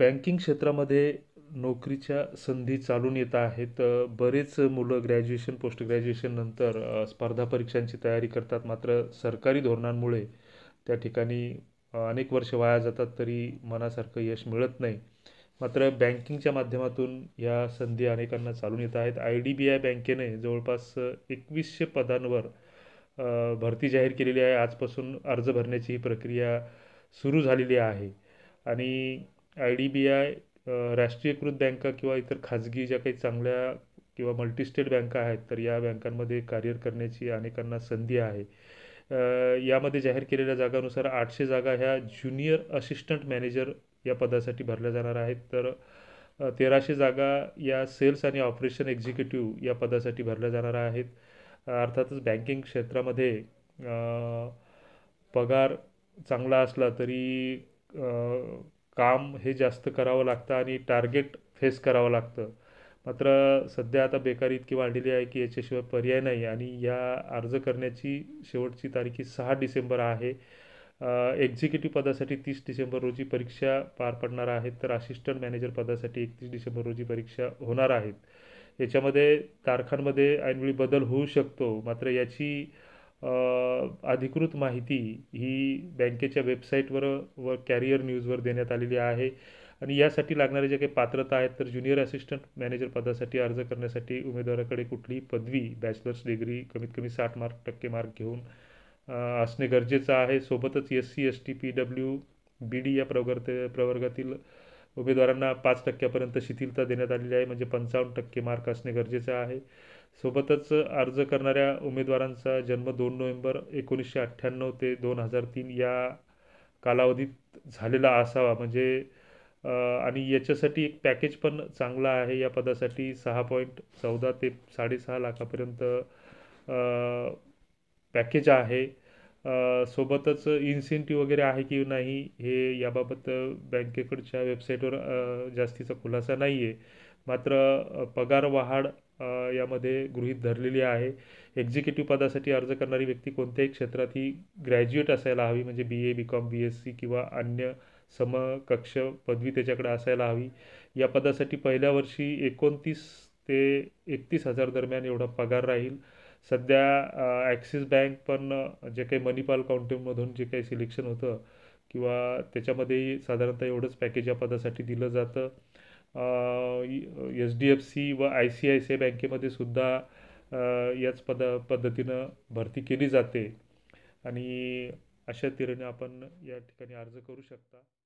banking क्षेत्रामध्ये नोकरीच्या संधी चालून येत आहेत बरेच मुलं ग्रॅज्युएशन पोस्ट ग्रॅज्युएशननंतर स्पर्धा परीक्षांची तयारी करतात मात्र सरकारी धोरणांमुळे त्या ठिकाणी अनेक वर्ष वाया जातात तरी मनासारखं यश मिळत नाही मात्र बँकिंगच्या माध्यमातून या संधी अनेकांना चालून येत आहेत आय डी बी आय बँकेने जवळपास एकवीसशे पदांवर भरती जाहीर केलेली आहे आजपासून अर्ज भरण्याची ही प्रक्रिया सुरू झालेली आहे आणि आय डी बी आय राष्ट्रीयकृत बँका किंवा इतर खाजगी ज्या काही चांगल्या किंवा मल्टीस्टेट बँका आहेत तर या बँकांमध्ये कार्यर करण्याची अनेकांना संधी आहे यामध्ये जाहीर केलेल्या जागानुसार आठशे जागा ह्या ज्युनियर असिस्टंट मॅनेजर या पदासाठी भरल्या जाणार आहेत तर तेराशे जागा या सेल्स आणि ऑपरेशन एक्झिक्युटिव्ह या पदासाठी भरल्या जाणार आहेत अर्थातच बँकिंग क्षेत्रामध्ये पगार चांगला असला तरी काम हे जास्त करावं लागतं आणि टार्गेट फेस करावं लागतं मात्र सध्या आता बेकारी इतकी वाढलेली आहे की याच्याशिवाय पर्याय नाही आणि या अर्ज करण्याची शेवटची तारीख ही सहा डिसेंबर आहे एक्झिक्युटिव्ह पदासाठी तीस डिसेंबर रोजी परीक्षा पार पडणार आहेत तर असिस्टंट मॅनेजर पदासाठी एकतीस डिसेंबर रोजी परीक्षा होणार आहेत याच्यामध्ये तारखांमध्ये ऐनवेळी बदल होऊ शकतो मात्र याची अधिकृत माहिती ही बँकेच्या वेबसाईटवर व कॅरियर न्यूजवर देण्यात आलेली आहे आणि यासाठी लागणारे जे काही पात्रता आहेत तर ज्युनियर असिस्टंट मॅनेजर पदासाठी अर्ज करण्यासाठी उमेदवाराकडे कुठलीही पदवी बॅचलर्स डिग्री कमीत कमी साठ मार्क टक्के मार्क घेऊन असणे गरजेचं आहे सोबतच S C S T P W B D या प्रवर्ते प्रवर्गातील उमेदवारांना पाच टक्क्यापर्यंत शिथिलता देण्यात आलेली आहे म्हणजे पंचावन्न टक्के मार्क असणे गरजेचं आहे सोबतच अर्ज करणाऱ्या उमेदवारांचा जन्म दोन नोव्हेंबर एकोणीसशे अठ्ठ्याण्णव ते दोन हजार तीन या कालावधीत झालेला असावा म्हणजे आणि याच्यासाठी एक पॅकेज पण चांगला आहे या पदासाठी सहा पॉईंट चौदा ते साडेसहा लाखापर्यंत पॅकेज आहे सोबतच इन्सेंटिव्ह वगैरे आहे की नाही हे याबाबत बँकेकडच्या वेबसाईटवर जास्तीचा खुलासा नाही आहे मात्र पगार वाढ यामध्ये गृहीत धरलेली आहे एक्झिक्युटिव्ह पदासाठी अर्ज करणारी व्यक्ती कोणत्याही क्षेत्रात ही ग्रॅज्युएट असायला हवी म्हणजे B A B com B S C किंवा अन्य समकक्ष पदवी त्याच्याकडे असायला हवी या पदासाठी पहिल्या वर्षी एकोणतीस ते एकतीस हजार दरम्यान एवढा पगार राहील सध्या ॲक्सिस बँक पण जे काही मणिपाल काउंटीमधून जे काही सिलेक्शन होतं किंवा त्याच्यामध्ये साधारणतः एवढंच पॅकेज या पदासाठी दिलं जातं एच डी एफ सी व I C I C I बँकेमध्ये सुद्धा याच पद पद्धतीनं भरती केली जाते आणि अशा तिरेने आपण या ठिकाणी अर्ज करू शकता